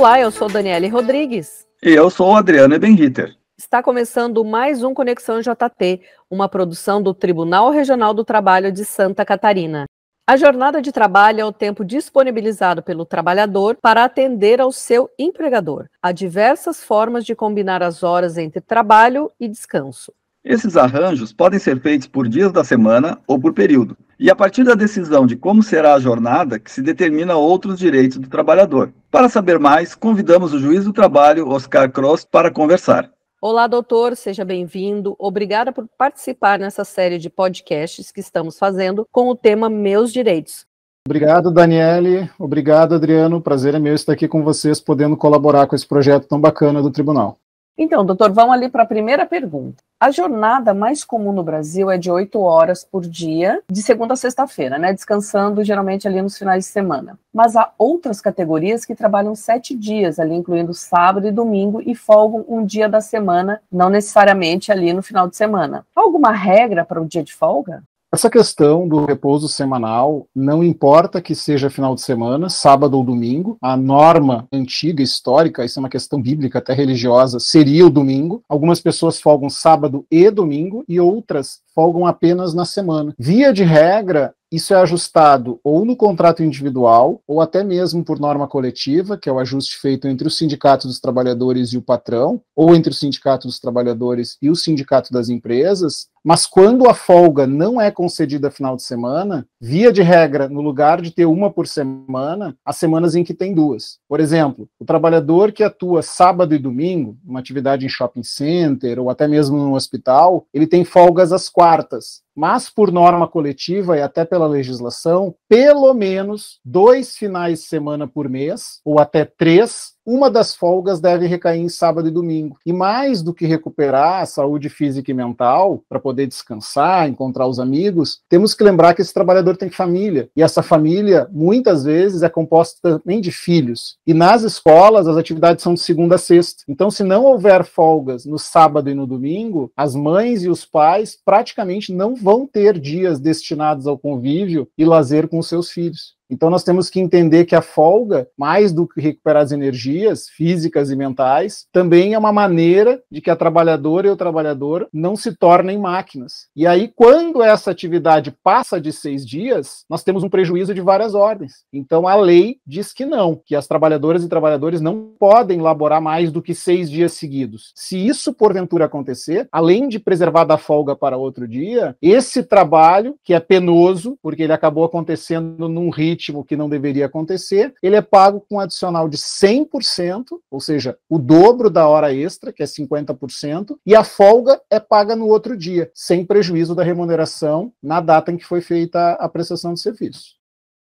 Olá, eu sou Daniele Rodrigues. E eu sou Adriano Benritter. Está começando mais um Conexão JT, uma produção do Tribunal Regional do Trabalho de Santa Catarina. A jornada de trabalho é o tempo disponibilizado pelo trabalhador para atender ao seu empregador. Há diversas formas de combinar as horas entre trabalho e descanso. Esses arranjos podem ser feitos por dias da semana ou por período e a partir da decisão de como será a jornada que se determina outros direitos do trabalhador. Para saber mais, convidamos o juiz do trabalho, Oscar Cross, para conversar. Olá, doutor, seja bem-vindo. Obrigada por participar nessa série de podcasts que estamos fazendo com o tema Meus Direitos. Obrigado, Daniele. Obrigado, Adriano. Prazer é meu estar aqui com vocês, podendo colaborar com esse projeto tão bacana do tribunal. Então, doutor, vamos ali para a primeira pergunta. A jornada mais comum no Brasil é de oito horas por dia, de segunda a sexta-feira, né? Descansando geralmente ali nos finais de semana. Mas há outras categorias que trabalham sete dias ali, incluindo sábado e domingo, e folgam um dia da semana, não necessariamente ali no final de semana. Há alguma regra para o dia de folga? Essa questão do repouso semanal, não importa que seja final de semana, sábado ou domingo, a norma antiga, histórica, isso é uma questão bíblica, até religiosa, seria o domingo. Algumas pessoas folgam sábado e domingo e outras folgam apenas na semana. Via de regra, isso é ajustado ou no contrato individual, ou até mesmo por norma coletiva, que é o ajuste feito entre o Sindicato dos Trabalhadores e o patrão, ou entre o Sindicato dos Trabalhadores e o Sindicato das Empresas. Mas quando a folga não é concedida final de semana, via de regra, no lugar de ter uma por semana, as semanas em que tem duas. Por exemplo, o trabalhador que atua sábado e domingo, uma atividade em shopping center ou até mesmo no hospital, ele tem folgas às quartas. Mas, por norma coletiva e até pela legislação, pelo menos dois finais de semana por mês, ou até três, uma das folgas deve recair em sábado e domingo. E mais do que recuperar a saúde física e mental, para poder descansar, encontrar os amigos, temos que lembrar que esse trabalhador tem família. E essa família, muitas vezes, é composta também de filhos. E nas escolas, as atividades são de segunda a sexta. Então, se não houver folgas no sábado e no domingo, as mães e os pais praticamente não vão ter dias destinados ao convívio e lazer com os seus filhos. Então, nós temos que entender que a folga, mais do que recuperar as energias físicas e mentais, também é uma maneira de que a trabalhadora e o trabalhador não se tornem máquinas. E aí, quando essa atividade passa de seis dias, nós temos um prejuízo de várias ordens. Então, a lei diz que não, que as trabalhadoras e trabalhadores não podem laborar mais do que seis dias seguidos. Se isso, porventura, acontecer, além de preservar da folga para outro dia, esse trabalho, que é penoso, porque ele acabou acontecendo num ritmo ritmo que não deveria acontecer, ele é pago com um adicional de 100%, ou seja, o dobro da hora extra, que é 50%, e a folga é paga no outro dia, sem prejuízo da remuneração na data em que foi feita a prestação de serviço.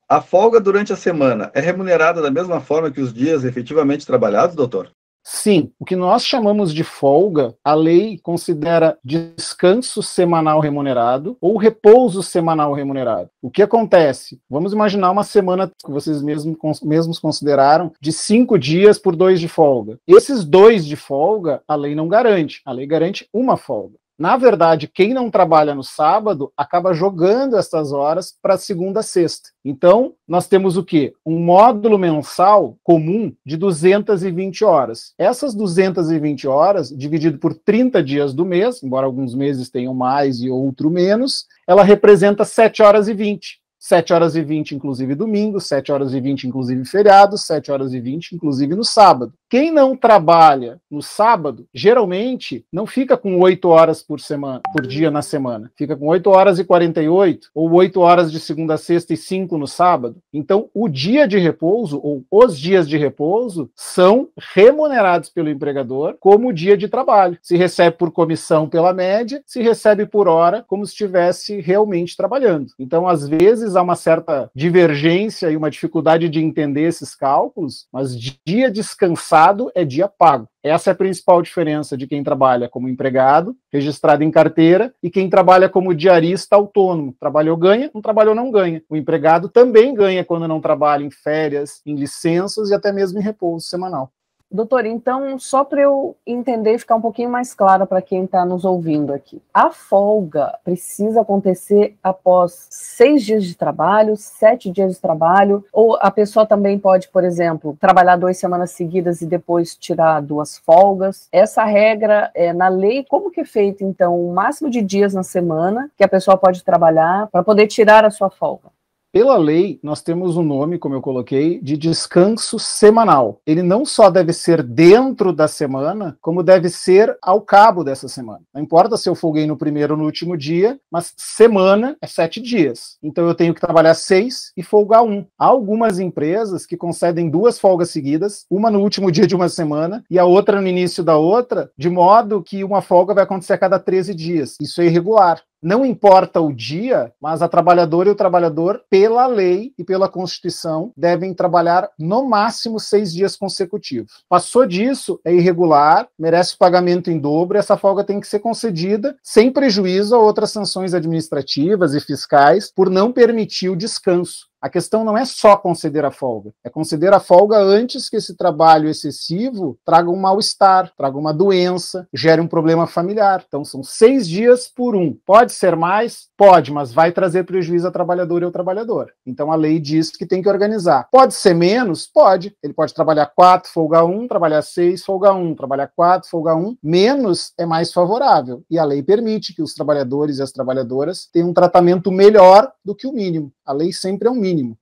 A folga durante a semana é remunerada da mesma forma que os dias efetivamente trabalhados, doutor? Sim, o que nós chamamos de folga, a lei considera descanso semanal remunerado ou repouso semanal remunerado. O que acontece? Vamos imaginar uma semana que vocês mesmos, consideraram de cinco dias por dois de folga. Esses dois de folga, a lei não garante, a lei garante uma folga. Na verdade, quem não trabalha no sábado acaba jogando essas horas para segunda a sexta. Então, nós temos o quê? Um módulo mensal comum de 220 horas. Essas 220 horas, dividido por 30 dias do mês, embora alguns meses tenham mais e outro menos, ela representa 7 horas e 20. 7 horas e 20, inclusive domingo, 7 horas e 20, inclusive feriado, 7 horas e 20, inclusive no sábado. Quem não trabalha no sábado, geralmente não fica com 8 horas por semana, por dia na semana. Fica com 8 horas e 48, ou 8 horas de segunda a sexta e 5 no sábado. Então, o dia de repouso, ou os dias de repouso, são remunerados pelo empregador como dia de trabalho. Se recebe por comissão pela média, se recebe por hora, como se estivesse realmente trabalhando. Então, às vezes, vezes há uma certa divergência e uma dificuldade de entender esses cálculos, mas dia descansado é dia pago. Essa é a principal diferença de quem trabalha como empregado, registrado em carteira, e quem trabalha como diarista autônomo. Trabalhou, ganha, não trabalhou, não ganha. O empregado também ganha quando não trabalha em férias, em licenças e até mesmo em repouso semanal. Doutor, então, só para eu entender e ficar um pouquinho mais clara para quem está nos ouvindo aqui, a folga precisa acontecer após seis dias de trabalho, sete dias de trabalho, ou a pessoa também pode, por exemplo, trabalhar duas semanas seguidas e depois tirar duas folgas. Essa regra é na lei, como que é feito, então, o máximo de dias na semana que a pessoa pode trabalhar para poder tirar a sua folga? Pela lei, nós temos um nome, como eu coloquei, de descanso semanal. Ele não só deve ser dentro da semana, como deve ser ao cabo dessa semana. Não importa se eu folguei no primeiro ou no último dia, mas semana é sete dias. Então eu tenho que trabalhar seis e folgar um. Há algumas empresas que concedem duas folgas seguidas, uma no último dia de uma semana e a outra no início da outra, de modo que uma folga vai acontecer a cada 13 dias. Isso é irregular não importa o dia, mas a trabalhadora e o trabalhador, pela lei e pela Constituição, devem trabalhar no máximo seis dias consecutivos. Passou disso, é irregular, merece pagamento em dobro e essa folga tem que ser concedida sem prejuízo a outras sanções administrativas e fiscais por não permitir o descanso. A questão não é só conceder a folga, é conceder a folga antes que esse trabalho excessivo traga um mal-estar, traga uma doença, gere um problema familiar. Então, são seis dias por um. Pode ser mais? Pode, mas vai trazer prejuízo trabalhador trabalhadora ao trabalhador. Então, a lei diz que tem que organizar. Pode ser menos? Pode. Ele pode trabalhar quatro, folga um, trabalhar seis, folga um, trabalhar quatro, folga um. Menos é mais favorável. E a lei permite que os trabalhadores e as trabalhadoras tenham um tratamento melhor do que o mínimo. A lei sempre é um mínimo mínimo.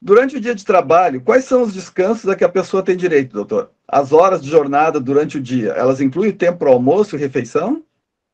Durante o dia de trabalho, quais são os descansos a que a pessoa tem direito, doutor? As horas de jornada durante o dia, elas incluem tempo para almoço e refeição?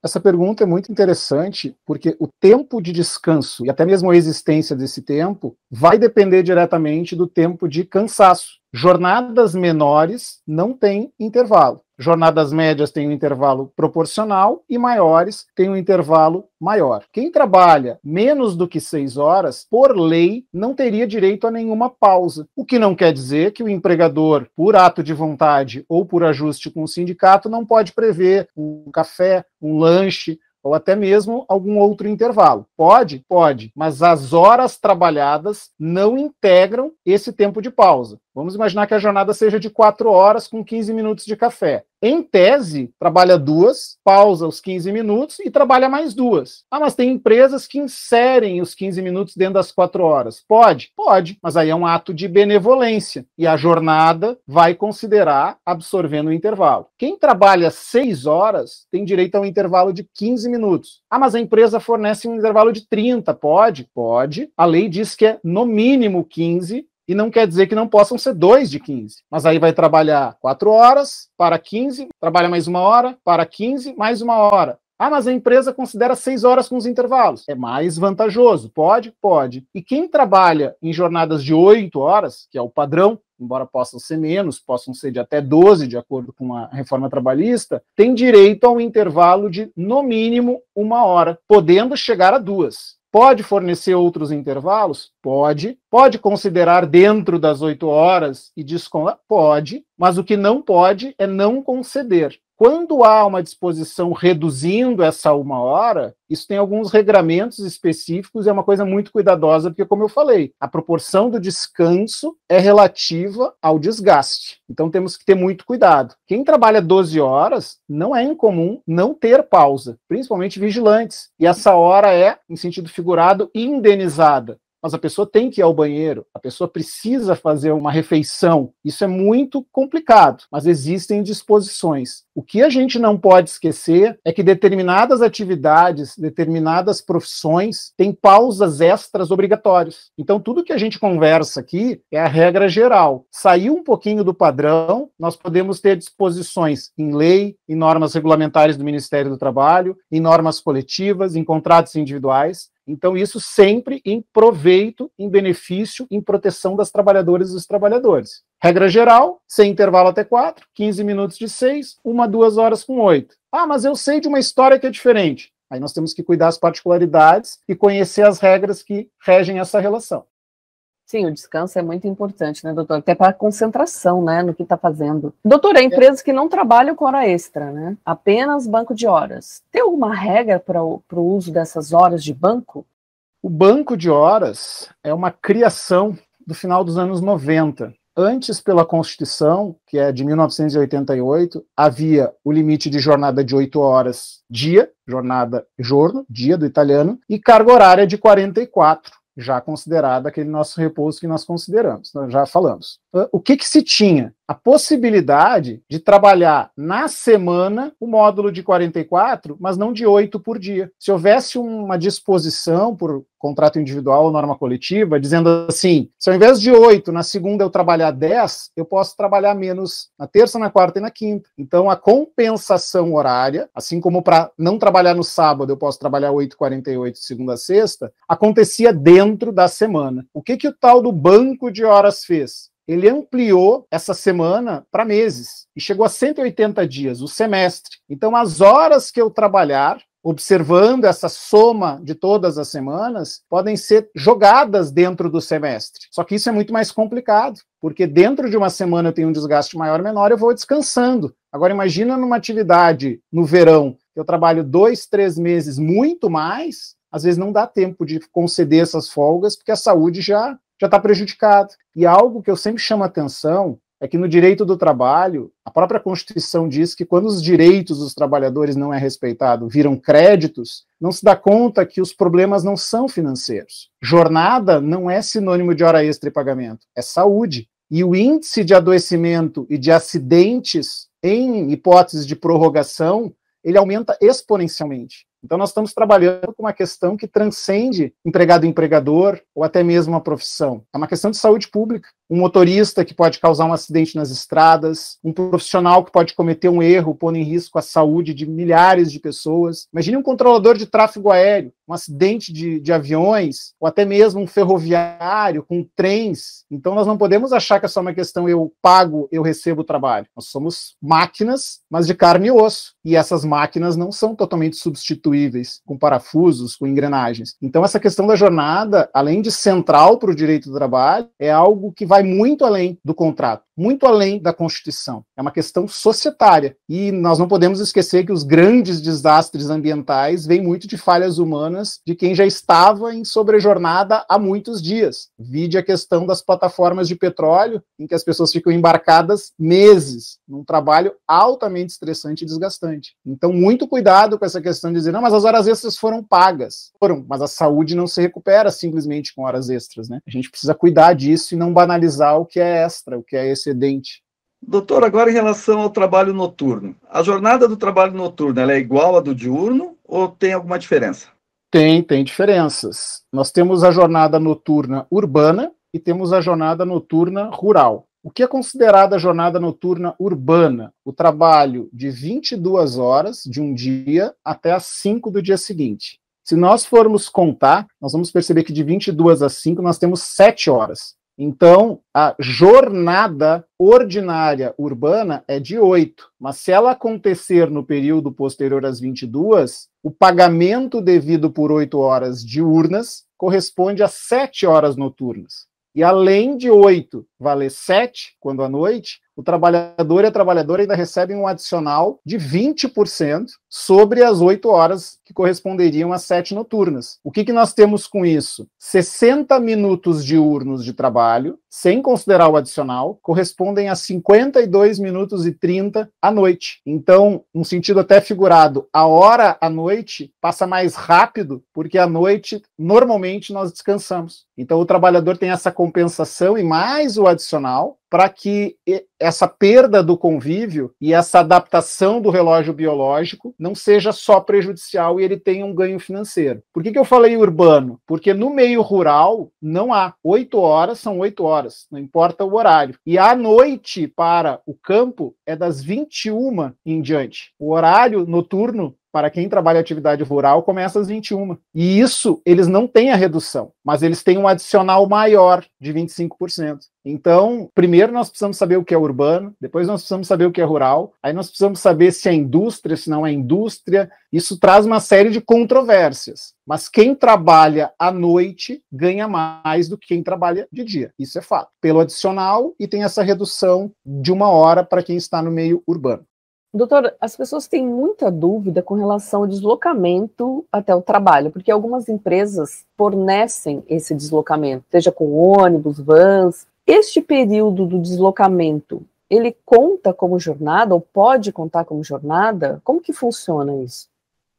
Essa pergunta é muito interessante, porque o tempo de descanso e até mesmo a existência desse tempo vai depender diretamente do tempo de cansaço. Jornadas menores não têm intervalo. Jornadas médias têm um intervalo proporcional e maiores têm um intervalo maior. Quem trabalha menos do que seis horas, por lei, não teria direito a nenhuma pausa. O que não quer dizer que o empregador, por ato de vontade ou por ajuste com o sindicato, não pode prever um café, um lanche, ou até mesmo algum outro intervalo. Pode? Pode, mas as horas trabalhadas não integram esse tempo de pausa. Vamos imaginar que a jornada seja de 4 horas com 15 minutos de café em tese, trabalha duas, pausa os 15 minutos e trabalha mais duas. Ah, mas tem empresas que inserem os 15 minutos dentro das quatro horas. Pode? Pode, mas aí é um ato de benevolência e a jornada vai considerar absorvendo o intervalo. Quem trabalha seis horas tem direito a um intervalo de 15 minutos. Ah, mas a empresa fornece um intervalo de 30. Pode? Pode. A lei diz que é no mínimo 15 e não quer dizer que não possam ser dois de 15. Mas aí vai trabalhar quatro horas para 15, trabalha mais uma hora, para 15, mais uma hora. Ah, mas a empresa considera seis horas com os intervalos. É mais vantajoso. Pode? Pode. E quem trabalha em jornadas de oito horas, que é o padrão, embora possam ser menos, possam ser de até 12, de acordo com a reforma trabalhista, tem direito a um intervalo de, no mínimo, uma hora, podendo chegar a duas. Pode fornecer outros intervalos? Pode. Pode considerar dentro das oito horas e descontar? Pode. Mas o que não pode é não conceder. Quando há uma disposição reduzindo essa uma hora, isso tem alguns regramentos específicos e é uma coisa muito cuidadosa, porque, como eu falei, a proporção do descanso é relativa ao desgaste. Então, temos que ter muito cuidado. Quem trabalha 12 horas, não é incomum não ter pausa, principalmente vigilantes. E essa hora é, em sentido figurado, indenizada mas a pessoa tem que ir ao banheiro, a pessoa precisa fazer uma refeição. Isso é muito complicado, mas existem disposições. O que a gente não pode esquecer é que determinadas atividades, determinadas profissões têm pausas extras obrigatórias. Então, tudo que a gente conversa aqui é a regra geral. Sair um pouquinho do padrão, nós podemos ter disposições em lei, em normas regulamentares do Ministério do Trabalho, em normas coletivas, em contratos individuais, então, isso sempre em proveito, em benefício, em proteção das trabalhadoras e dos trabalhadores. Regra geral, sem intervalo até 4, 15 minutos de 6, uma, duas horas com 8. Ah, mas eu sei de uma história que é diferente. Aí nós temos que cuidar as particularidades e conhecer as regras que regem essa relação. Sim, o descanso é muito importante, né, doutor? Até para concentração, né, no que está fazendo. Doutor, há é é. empresas que não trabalham com hora extra, né? Apenas banco de horas. Tem alguma regra para o uso dessas horas de banco? O banco de horas é uma criação do final dos anos 90. Antes, pela Constituição, que é de 1988, havia o limite de jornada de 8 horas dia, jornada giorno, dia do italiano, e carga horária de 44 já considerado aquele nosso repouso que nós consideramos, já falamos. Ah, o que, que se tinha a possibilidade de trabalhar na semana o módulo de 44, mas não de 8 por dia. Se houvesse uma disposição por contrato individual ou norma coletiva, dizendo assim: se ao invés de 8 na segunda eu trabalhar 10, eu posso trabalhar menos na terça, na quarta e na quinta. Então a compensação horária, assim como para não trabalhar no sábado eu posso trabalhar 8, 48, segunda a sexta, acontecia dentro da semana. O que, que o tal do banco de horas fez? ele ampliou essa semana para meses e chegou a 180 dias, o semestre. Então, as horas que eu trabalhar observando essa soma de todas as semanas, podem ser jogadas dentro do semestre. Só que isso é muito mais complicado, porque dentro de uma semana eu tenho um desgaste maior ou menor, eu vou descansando. Agora, imagina numa atividade no verão, eu trabalho dois, três meses, muito mais, às vezes não dá tempo de conceder essas folgas, porque a saúde já já está prejudicado. E algo que eu sempre chamo a atenção é que no direito do trabalho, a própria Constituição diz que quando os direitos dos trabalhadores não é respeitado, viram créditos, não se dá conta que os problemas não são financeiros. Jornada não é sinônimo de hora extra e pagamento, é saúde. E o índice de adoecimento e de acidentes em hipóteses de prorrogação, ele aumenta exponencialmente. Então, nós estamos trabalhando com uma questão que transcende empregado-empregador ou até mesmo a profissão. É uma questão de saúde pública. Um motorista que pode causar um acidente nas estradas, um profissional que pode cometer um erro, pondo em risco a saúde de milhares de pessoas. Imagine um controlador de tráfego aéreo, um acidente de, de aviões, ou até mesmo um ferroviário com trens. Então, nós não podemos achar que é só uma questão eu pago, eu recebo o trabalho. Nós somos máquinas, mas de carne e osso. E essas máquinas não são totalmente substituídas com parafusos, com engrenagens. Então, essa questão da jornada, além de central para o direito do trabalho, é algo que vai muito além do contrato muito além da Constituição. É uma questão societária. E nós não podemos esquecer que os grandes desastres ambientais vêm muito de falhas humanas de quem já estava em sobrejornada há muitos dias. Vide a questão das plataformas de petróleo, em que as pessoas ficam embarcadas meses num trabalho altamente estressante e desgastante. Então, muito cuidado com essa questão de dizer, não, mas as horas extras foram pagas. Foram, mas a saúde não se recupera simplesmente com horas extras, né? A gente precisa cuidar disso e não banalizar o que é extra, o que é precedente. Doutor, agora em relação ao trabalho noturno. A jornada do trabalho noturno é igual à do diurno ou tem alguma diferença? Tem, tem diferenças. Nós temos a jornada noturna urbana e temos a jornada noturna rural. O que é considerada a jornada noturna urbana? O trabalho de 22 horas de um dia até as 5 do dia seguinte. Se nós formos contar, nós vamos perceber que de 22 às 5 nós temos 7 horas. Então, a jornada ordinária urbana é de 8, mas se ela acontecer no período posterior às 22, o pagamento devido por 8 horas diurnas corresponde a 7 horas noturnas. E além de 8 valer 7 quando à noite, o trabalhador e a trabalhadora ainda recebem um adicional de 20% sobre as 8 horas que corresponderiam às 7 noturnas. O que, que nós temos com isso? 60 minutos diurnos de trabalho, sem considerar o adicional, correspondem a 52 minutos e 30 à noite. Então, num sentido até figurado, a hora à noite passa mais rápido, porque à noite, normalmente, nós descansamos. Então, o trabalhador tem essa compensação e mais o tradicional, para que essa perda do convívio e essa adaptação do relógio biológico não seja só prejudicial e ele tenha um ganho financeiro. Por que, que eu falei urbano? Porque no meio rural não há. Oito horas são oito horas, não importa o horário. E a noite para o campo é das 21 em diante. O horário noturno para quem trabalha atividade rural, começa às 21. E isso, eles não têm a redução, mas eles têm um adicional maior de 25%. Então, primeiro, primeiro nós precisamos saber o que é urbano, depois nós precisamos saber o que é rural, aí nós precisamos saber se é indústria, se não é indústria. Isso traz uma série de controvérsias. Mas quem trabalha à noite ganha mais do que quem trabalha de dia. Isso é fato. Pelo adicional, e tem essa redução de uma hora para quem está no meio urbano. Doutor, as pessoas têm muita dúvida com relação ao deslocamento até o trabalho, porque algumas empresas fornecem esse deslocamento, seja com ônibus, vans, este período do deslocamento, ele conta como jornada ou pode contar como jornada? Como que funciona isso?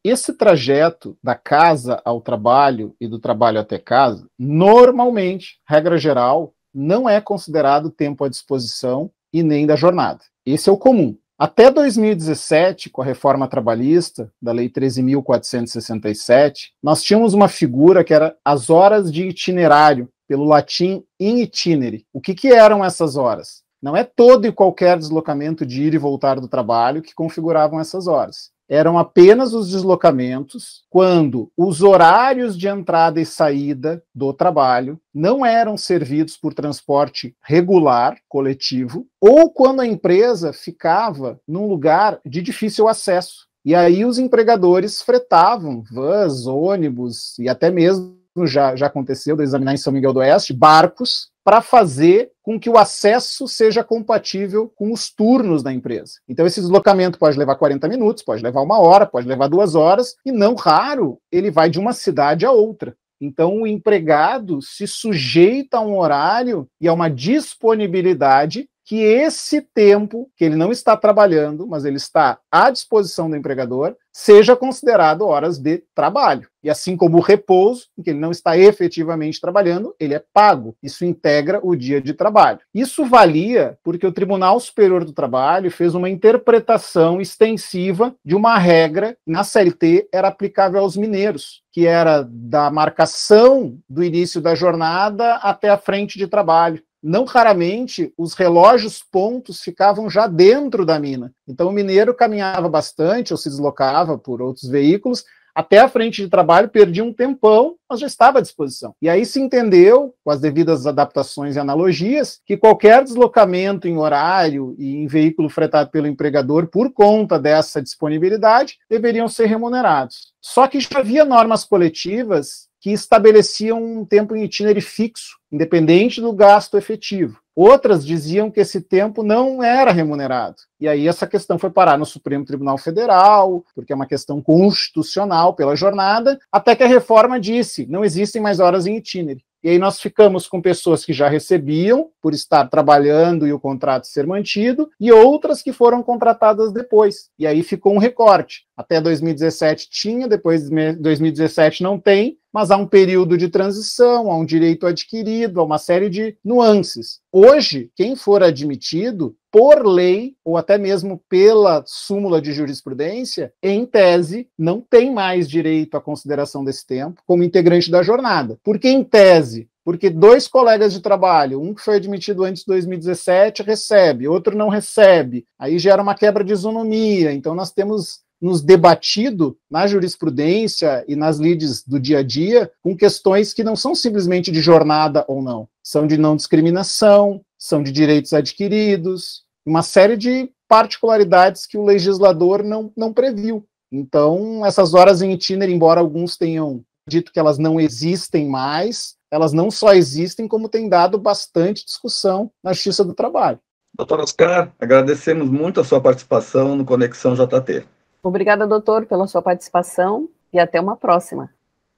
Esse trajeto da casa ao trabalho e do trabalho até casa, normalmente, regra geral, não é considerado tempo à disposição e nem da jornada. Esse é o comum. Até 2017, com a reforma trabalhista da Lei 13.467, nós tínhamos uma figura que era as horas de itinerário pelo latim in itinere. O que, que eram essas horas? Não é todo e qualquer deslocamento de ir e voltar do trabalho que configuravam essas horas. Eram apenas os deslocamentos quando os horários de entrada e saída do trabalho não eram servidos por transporte regular, coletivo, ou quando a empresa ficava num lugar de difícil acesso. E aí os empregadores fretavam vans, ônibus e até mesmo já, já aconteceu de examinar em São Miguel do Oeste barcos para fazer com que o acesso seja compatível com os turnos da empresa. Então, esse deslocamento pode levar 40 minutos, pode levar uma hora, pode levar duas horas, e não raro ele vai de uma cidade a outra. Então, o empregado se sujeita a um horário e a uma disponibilidade que esse tempo que ele não está trabalhando, mas ele está à disposição do empregador, seja considerado horas de trabalho. E assim como o repouso, em que ele não está efetivamente trabalhando, ele é pago. Isso integra o dia de trabalho. Isso valia porque o Tribunal Superior do Trabalho fez uma interpretação extensiva de uma regra que na CLT era aplicável aos mineiros, que era da marcação do início da jornada até a frente de trabalho não raramente os relógios pontos ficavam já dentro da mina. Então o mineiro caminhava bastante ou se deslocava por outros veículos até a frente de trabalho, perdia um tempão, mas já estava à disposição. E aí se entendeu, com as devidas adaptações e analogias, que qualquer deslocamento em horário e em veículo fretado pelo empregador por conta dessa disponibilidade deveriam ser remunerados. Só que já havia normas coletivas que estabeleciam um tempo em itinere fixo, independente do gasto efetivo. Outras diziam que esse tempo não era remunerado. E aí essa questão foi parar no Supremo Tribunal Federal, porque é uma questão constitucional pela jornada, até que a reforma disse: não existem mais horas em itinere. E aí nós ficamos com pessoas que já recebiam por estar trabalhando e o contrato ser mantido, e outras que foram contratadas depois. E aí ficou um recorte até 2017 tinha, depois de 2017 não tem, mas há um período de transição, há um direito adquirido, há uma série de nuances. Hoje, quem for admitido, por lei, ou até mesmo pela súmula de jurisprudência, em tese, não tem mais direito à consideração desse tempo como integrante da jornada. Porque, em tese, porque dois colegas de trabalho, um que foi admitido antes de 2017 recebe, outro não recebe, aí gera uma quebra de isonomia. Então, nós temos nos debatido na jurisprudência e nas lides do dia a dia com questões que não são simplesmente de jornada ou não, são de não discriminação, são de direitos adquiridos, uma série de particularidades que o legislador não, não previu. Então, essas horas em itinerário, embora alguns tenham dito que elas não existem mais, elas não só existem, como têm dado bastante discussão na Justiça do Trabalho. Doutor Oscar, agradecemos muito a sua participação no Conexão JT. Obrigada, doutor, pela sua participação e até uma próxima.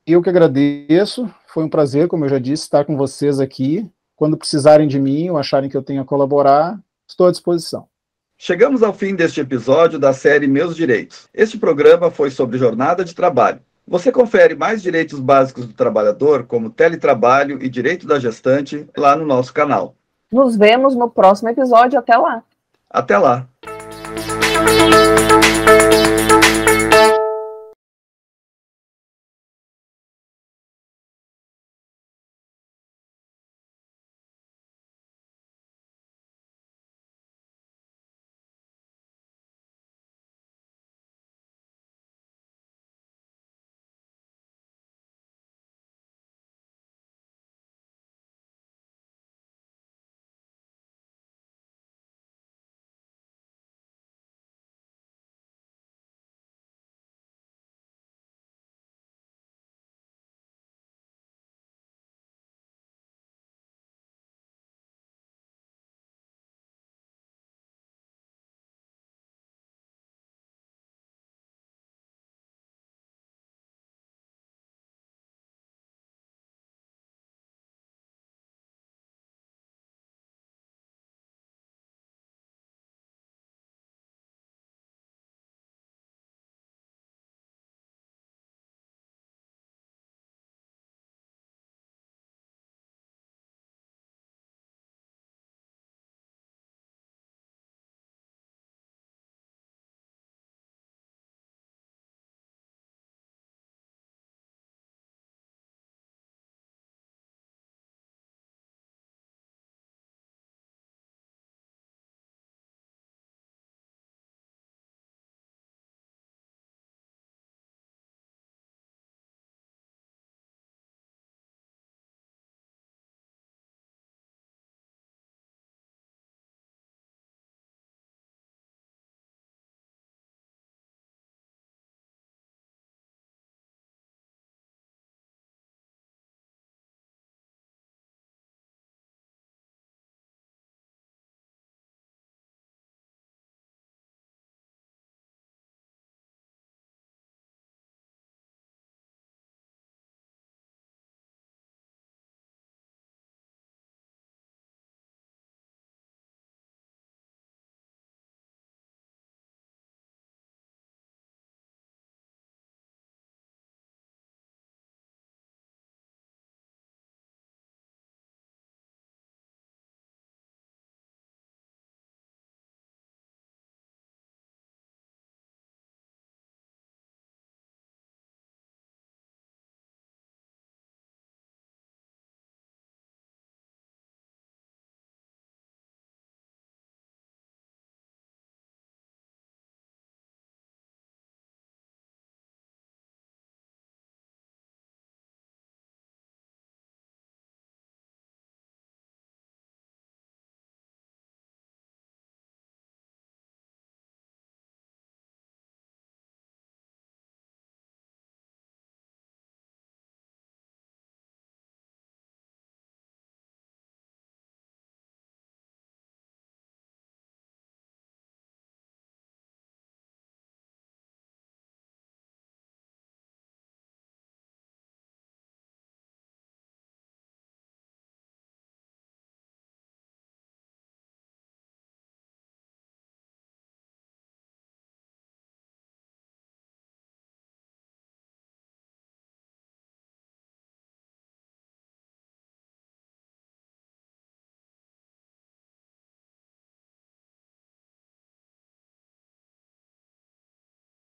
Eu que agradeço, foi um prazer, como eu já disse, estar com vocês aqui. Quando precisarem de mim ou acharem que eu tenha a colaborar, estou à disposição. Chegamos ao fim deste episódio da série Meus Direitos. Este programa foi sobre jornada de trabalho. Você confere mais direitos básicos do trabalhador, como teletrabalho e direito da gestante, lá no nosso canal. Nos vemos no próximo episódio. Até lá. Até lá.